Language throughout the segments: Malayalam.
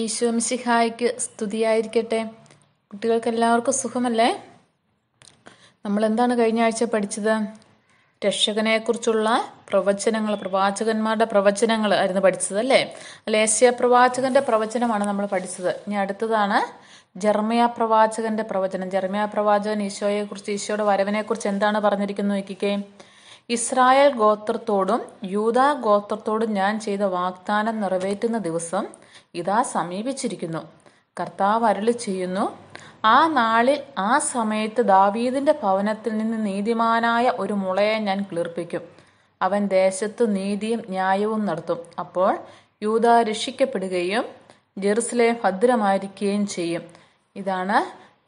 ഈശോമിശിഹായ്ക്ക് സ്തുതിയായിരിക്കട്ടെ കുട്ടികൾക്ക് എല്ലാവർക്കും സുഖമല്ലേ നമ്മൾ എന്താണ് കഴിഞ്ഞ ആഴ്ച പഠിച്ചത് രക്ഷകനെക്കുറിച്ചുള്ള പ്രവചനങ്ങൾ പ്രവാചകന്മാരുടെ പ്രവചനങ്ങൾ ആയിരുന്നു പഠിച്ചത് അല്ലേ ലേസ്യ പ്രവാചകന്റെ പ്രവചനമാണ് നമ്മൾ പഠിച്ചത് ഇനി അടുത്തതാണ് ജർമ്മയ പ്രവാചകന്റെ പ്രവചനം ജർമ്മയ പ്രവാചകൻ ഈശോയെക്കുറിച്ച് ഈശോയുടെ വരവിനെക്കുറിച്ച് എന്താണ് പറഞ്ഞിരിക്കുന്നത് നോക്കിക്കേ ഇസ്രായേൽ ഗോത്രത്തോടും യൂതാ ഗോത്രത്തോടും ഞാൻ ചെയ്ത വാഗ്ദാനം നിറവേറ്റുന്ന ദിവസം ഇതാ സമീപിച്ചിരിക്കുന്നു കർത്താവ് അരുളി ചെയ്യുന്നു ആ നാളിൽ ആ സമയത്ത് ദാവീദിന്റെ ഭവനത്തിൽ നിന്ന് നീതിമാനായ ഒരു മുളയെ ഞാൻ കിളിർപ്പിക്കും അവൻ ദേശത്ത് നീതിയും ന്യായവും നടത്തും അപ്പോൾ യൂത രക്ഷിക്കപ്പെടുകയും ജെറുസലേം ഭദ്രമായിരിക്കുകയും ചെയ്യും ഇതാണ്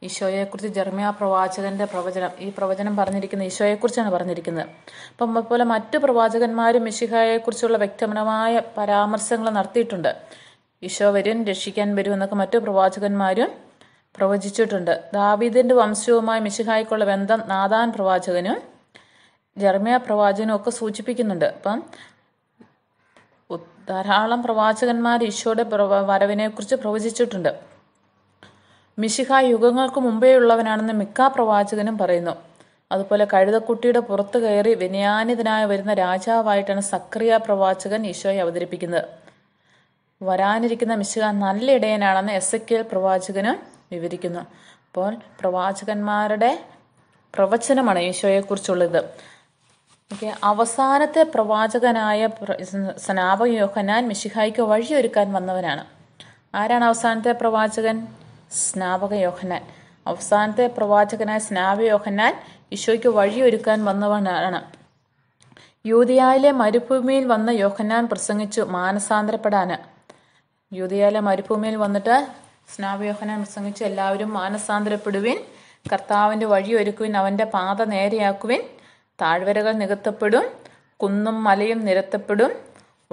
ഈശോയെക്കുറിച്ച് ജർമ്മിയ പ്രവാചകന്റെ പ്രവചനം ഈ പ്രവചനം പറഞ്ഞിരിക്കുന്ന ഈശോയെക്കുറിച്ചാണ് പറഞ്ഞിരിക്കുന്നത് അപ്പം അതുപോലെ മറ്റു പ്രവാചകന്മാരും മിശിഹായെക്കുറിച്ചുള്ള വ്യക്തമായ പരാമർശങ്ങൾ നടത്തിയിട്ടുണ്ട് ഈശോ വരും രക്ഷിക്കാൻ വരും എന്നൊക്കെ മറ്റു പ്രവാചകന്മാരും പ്രവചിച്ചിട്ടുണ്ട് ദാവീദിന്റെ വംശവുമായി മിശിഹായിക്കുള്ള ബന്ധം നാദാൻ പ്രവാചകനും ജർമ്മിയ പ്രവാചകനും ഒക്കെ സൂചിപ്പിക്കുന്നുണ്ട് അപ്പം ധാരാളം പ്രവാചകന്മാർ ഈശോയുടെ വരവിനെക്കുറിച്ച് പ്രവചിച്ചിട്ടുണ്ട് മിശിഹ യുഗങ്ങൾക്ക് ഉള്ളവനാണെന്ന് മിക്ക പ്രവാചകനും പറയുന്നു അതുപോലെ കഴുതക്കുട്ടിയുടെ പുറത്തു കയറി വിനയാനിതനായി വരുന്ന രാജാവായിട്ടാണ് സക്രിയ പ്രവാചകൻ ഈശോയെ അവതരിപ്പിക്കുന്നത് വരാനിരിക്കുന്ന മിശിഹ നല്ല ഇടയനാണെന്ന് എസ് എ കെ പ്രവാചകന് വിവരിക്കുന്നു അപ്പോൾ പ്രവാചകന്മാരുടെ പ്രവചനമാണ് കുറിച്ചുള്ളത് ഓക്കെ അവസാനത്തെ പ്രവാചകനായ സ്നാപക യോഹനാൻ മിശിഹായിക്ക് വഴിയൊരുക്കാൻ വന്നവനാണ് ആരാണ് അവസാനത്തെ പ്രവാചകൻ സ്നാപക യോഹന്നാൻ അവസാനത്തെ പ്രവാചകനായ സ്നാപക യോഹന്നാൻ ഈശോയ്ക്ക് വഴിയൊരുക്കാൻ വന്നവനാണ് യൂതിയായിലെ മരുഭൂമിയിൽ വന്ന യോഹന്നാൻ പ്രസംഗിച്ചു മാനസാന്തരപ്പെടാന് യൂതിയായിലെ മരുഭൂമിയിൽ വന്നിട്ട് സ്നാപക യോഹന്നാൻ പ്രസംഗിച്ചു എല്ലാവരും മാനസാന്തരപ്പെടുവിൻ കർത്താവിൻ്റെ വഴിയൊരുക്കുവിൻ അവൻ്റെ പാത നേരെയാക്കുവിൻ താഴ്വരകൾ നികത്തപ്പെടും കുന്നും മലയും നിരത്തപ്പെടും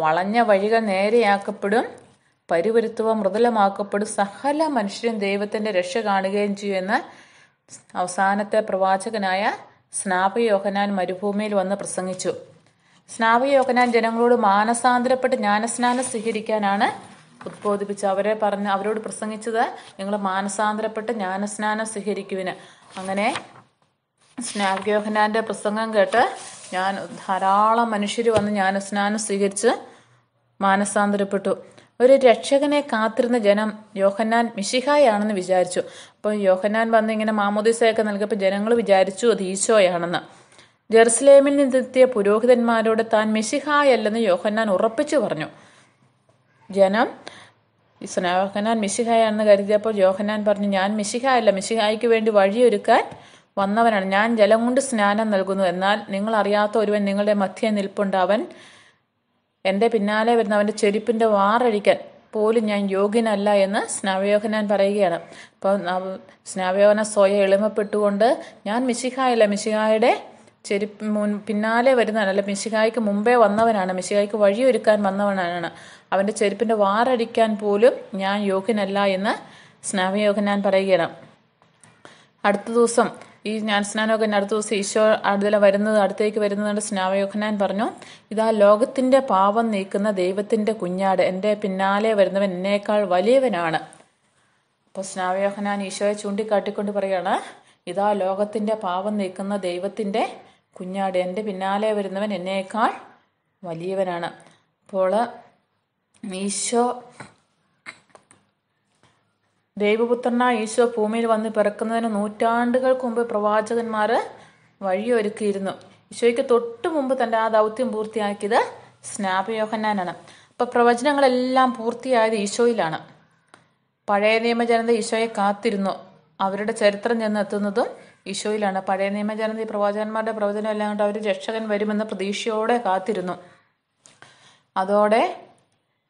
വളഞ്ഞ വഴികൾ നേരെയാക്കപ്പെടും പരിവരുത്തുക മൃദുലമാക്കപ്പെടും സകല മനുഷ്യരും ദൈവത്തിന്റെ രക്ഷ കാണുകയും ചെയ്യുമെന്ന് അവസാനത്തെ പ്രവാചകനായ സ്നാപയോഹനാൻ മരുഭൂമിയിൽ വന്ന് പ്രസംഗിച്ചു സ്നാപയോഹനാൻ ജനങ്ങളോട് മാനസാന്തരപ്പെട്ട് ജ്ഞാനസ്നാനം സ്വീകരിക്കാനാണ് ഉദ്ബോധിപ്പിച്ച് അവരെ പറഞ്ഞ് അവരോട് പ്രസംഗിച്ചത് നിങ്ങൾ മാനസാന്തരപ്പെട്ട് ജ്ഞാനസ്നാനം സ്വീകരിക്കുവിന് അങ്ങനെ സ്നാപയോഹനാന്റെ പ്രസംഗം കേട്ട് ഞാൻ ധാരാളം മനുഷ്യർ വന്ന് ജ്ഞാനസ്നാനം സ്വീകരിച്ച് മാനസാന്തരപ്പെട്ടു ഒരു രക്ഷകനെ കാത്തിരുന്ന ജനം യോഹന്നാൻ മിശിഹായാണെന്ന് വിചാരിച്ചു അപ്പോൾ യോഹന്നാൻ വന്ന് ഇങ്ങനെ മാമോദിസയൊക്കെ നൽകിയപ്പോൾ ജനങ്ങൾ വിചാരിച്ചു അത് ഈശോയാണെന്ന് ജെറുസലേമിൽ നിന്നെത്തിയ പുരോഹിതന്മാരോട് താൻ മിശിഹായല്ലെന്ന് യോഹന്നാൻ ഉറപ്പിച്ചു പറഞ്ഞു ജനം യോഹന്നാൻ മിശിഹായാണെന്ന് കരുതിയപ്പോൾ യോഹന്നാൻ പറഞ്ഞു ഞാൻ മിശിഹായല്ല മിശിഹായ്ക്ക് വേണ്ടി വഴിയൊരുക്കാൻ വന്നവനാണ് ഞാൻ ജലം കൊണ്ട് സ്നാനം നൽകുന്നു എന്നാൽ നിങ്ങൾ അറിയാത്ത ഒരുവൻ നിങ്ങളുടെ മധ്യ നിൽപ്പുണ്ട് അവൻ എൻ്റെ പിന്നാലെ വരുന്ന അവൻ്റെ ചെരുപ്പിൻ്റെ വാറഴിക്കാൻ പോലും ഞാൻ യോഗ്യനല്ല എന്ന് സ്നാവയോഹനാൻ പറയുകയാണ് അപ്പോൾ സ്നാവയോഹന സ്വയം എളിമപ്പെട്ടുകൊണ്ട് ഞാൻ മിശിഹായല്ല മിശിഹായുടെ ചെരുപ്പ് മുൻ പിന്നാലെ വരുന്നതാണ് അല്ല മിശിഹായ്ക്ക് മുമ്പേ വന്നവനാണ് മിശിഹായ്ക്ക് വഴിയൊരുക്കാൻ വന്നവനാണ് അവൻ്റെ ചെരുപ്പിൻ്റെ വാറടിക്കാൻ പോലും ഞാൻ യോഗ്യനല്ല എന്ന് സ്നാവയോഹനാൻ പറയുകയാണ് അടുത്ത ദിവസം ഈ സ്നാനമൊക്കെ അടുത്ത ദിവസം ഈശോ അടുത്ത വരുന്നത് അടുത്തേക്ക് വരുന്നതുകൊണ്ട് സ്നാവയോഹനാൻ പറഞ്ഞു ഇതാ ലോകത്തിന്റെ പാപം നീക്കുന്ന ദൈവത്തിന്റെ കുഞ്ഞാട് എൻ്റെ പിന്നാലെ വരുന്നവൻ എന്നേക്കാൾ വലിയവനാണ് അപ്പോൾ സ്നാവയോഹനാൻ ഈശോയെ ചൂണ്ടിക്കാട്ടിക്കൊണ്ട് പറയാണ് ഇതാ ലോകത്തിന്റെ പാപം നീക്കുന്ന ദൈവത്തിന്റെ കുഞ്ഞാട് എൻ്റെ പിന്നാലെ വരുന്നവൻ എന്നേക്കാൾ വലിയവനാണ് അപ്പോൾ ഈശോ ദൈവപുത്രനായ ഈശോ ഭൂമിയിൽ വന്ന് പിറക്കുന്നതിന് നൂറ്റാണ്ടുകൾക്ക് മുമ്പ് പ്രവാചകന്മാർ വഴിയൊരുക്കിയിരുന്നു ഈശോയ്ക്ക് തൊട്ട് മുമ്പ് തൻ്റെ ആ ദൗത്യം പൂർത്തിയാക്കിയത് സ്നാപയോഹന്നാനാണ് അപ്പോൾ പ്രവചനങ്ങളെല്ലാം പൂർത്തിയായത് ഈശോയിലാണ് പഴയ നിയമജനത ഈശോയെ കാത്തിരുന്നു അവരുടെ ചരിത്രം ചെന്നെത്തുന്നതും ഈശോയിലാണ് പഴയ നിയമജനത ഈ പ്രവാചകന്മാരുടെ പ്രവചനം എല്ലാം കൊണ്ട് അവർ രക്ഷകൻ വരുമെന്ന പ്രതീക്ഷയോടെ കാത്തിരുന്നു അതോടെ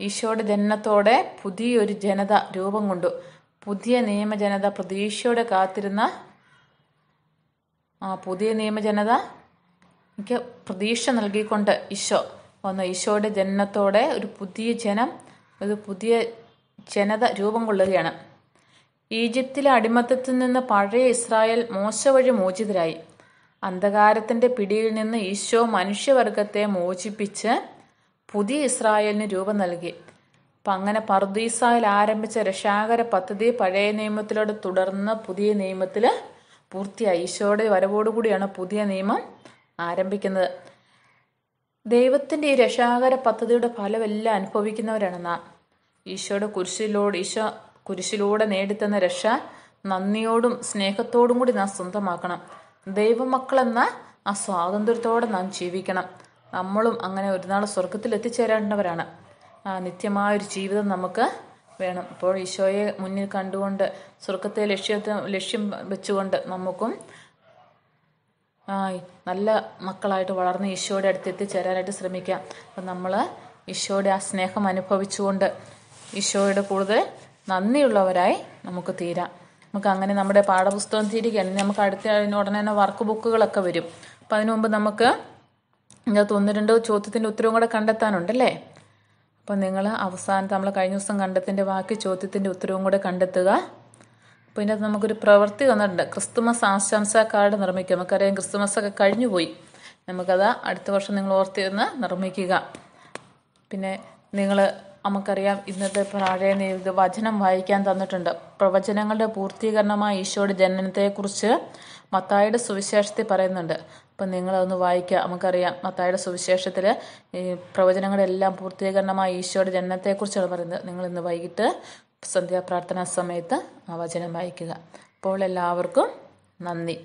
ഈശോയുടെ ജനനത്തോടെ പുതിയൊരു ജനത രൂപം കൊണ്ടു പുതിയ നിയമജനത പ്രതീക്ഷയോടെ കാത്തിരുന്ന ആ പുതിയ നിയമജനത എനിക്ക് പ്രതീക്ഷ നൽകിക്കൊണ്ട് ഈശോ വന്ന ഈശോയുടെ ജനനത്തോടെ ഒരു പുതിയ ജനം ഒരു പുതിയ ജനത രൂപം കൊള്ളുകയാണ് ഈജിപ്തിലെ അടിമത്തത്തിൽ നിന്ന് പഴയ ഇസ്രായേൽ മോശ വഴി മോചിതരായി അന്ധകാരത്തിൻ്റെ പിടിയിൽ നിന്ന് ഈശോ മനുഷ്യവർഗത്തെ മോചിപ്പിച്ച് പുതിയ ഇസ്രായേലിന് രൂപം നൽകി അപ്പൊ അങ്ങനെ പർദീസായിൽ ആരംഭിച്ച രക്ഷാകര പദ്ധതി പഴയ നിയമത്തിലൂടെ തുടർന്ന് പുതിയ നിയമത്തിൽ പൂർത്തിയായി ഈശോയുടെ വരവോടുകൂടിയാണ് പുതിയ നിയമം ആരംഭിക്കുന്നത് ദൈവത്തിന്റെ ഈ രക്ഷാകര പദ്ധതിയുടെ ഫലമെല്ലാം അനുഭവിക്കുന്നവരാണ് നാം ഈശോയുടെ കുരിശിലൂടെ ഈശോ കുരിശിലൂടെ നേടിത്തന്ന രക്ഷ നന്ദിയോടും സ്നേഹത്തോടും കൂടി നാം സ്വന്തമാക്കണം ദൈവമക്കളെന്ന ആ സ്വാതന്ത്ര്യത്തോടെ നാം ജീവിക്കണം നമ്മളും അങ്ങനെ ഒരു നാൾ സ്വർഗത്തിൽ എത്തിച്ചേരേണ്ടവരാണ് നിത്യമായൊരു ജീവിതം നമുക്ക് വേണം അപ്പോൾ ഈശോയെ മുന്നിൽ കണ്ടുകൊണ്ട് സ്വർഗത്തെ ലക്ഷ്യത്തെ ലക്ഷ്യം വെച്ചുകൊണ്ട് നമുക്കും നല്ല മക്കളായിട്ട് വളർന്ന് ഈശോയുടെ അടുത്ത് എത്തിച്ചേരാനായിട്ട് ശ്രമിക്കാം അപ്പം നമ്മൾ ഈശോയുടെ ആ സ്നേഹം അനുഭവിച്ചുകൊണ്ട് ഈശോയുടെ കൂടുതൽ നന്ദിയുള്ളവരായി നമുക്ക് തീരാം നമുക്ക് അങ്ങനെ നമ്മുടെ പാഠപുസ്തകം തീരുകയാണ് നമുക്ക് അടുത്ത ഉടനെ തന്നെ വർക്ക് ബുക്കുകളൊക്കെ വരും അപ്പം അതിനു മുമ്പ് നമുക്ക് ഇതിനകത്ത് ഒന്ന് രണ്ടോ ചോദ്യത്തിൻ്റെ ഉത്തരവും കൂടെ കണ്ടെത്താനുണ്ടല്ലേ അപ്പോൾ നിങ്ങൾ അവസാനത്തെ നമ്മൾ കഴിഞ്ഞ ദിവസം കണ്ടതിൻ്റെ ബാക്കി ചോദ്യത്തിൻ്റെ ഉത്തരവും കൂടെ കണ്ടെത്തുക അപ്പോൾ ഇതിനകത്ത് നമുക്കൊരു പ്രവൃത്തി വന്നിട്ടുണ്ട് ക്രിസ്തുമസ് ആശംസാ കാർഡ് നിർമ്മിക്കുക നമുക്കറിയാം ക്രിസ്തുമസ് ഒക്കെ കഴിഞ്ഞു പോയി നമുക്കത് അടുത്ത വർഷം നിങ്ങൾ ഓർത്തിരുന്ന് നിർമ്മിക്കുക പിന്നെ നിങ്ങൾ നമുക്കറിയാം ഇന്നത്തെ പഴയ വചനം വായിക്കാൻ തന്നിട്ടുണ്ട് പ്രവചനങ്ങളുടെ പൂർത്തീകരണമായ ഈശോയുടെ ജനനത്തെക്കുറിച്ച് മത്തായുടെ സുവിശേഷത്തിൽ പറയുന്നുണ്ട് അപ്പം നിങ്ങളതൊന്ന് വായിക്കുക നമുക്കറിയാം മത്തായുടെ സുവിശേഷത്തിൽ ഈ പ്രവചനങ്ങളെല്ലാം പൂർത്തീകരണമായി ഈശോയുടെ ജനനത്തെക്കുറിച്ചാണ് പറയുന്നത് നിങ്ങൾ ഇന്ന് വൈകിട്ട് സന്ധ്യാപ്രാർത്ഥന സമയത്ത് ആ വചനം വായിക്കുക അപ്പോൾ എല്ലാവർക്കും നന്ദി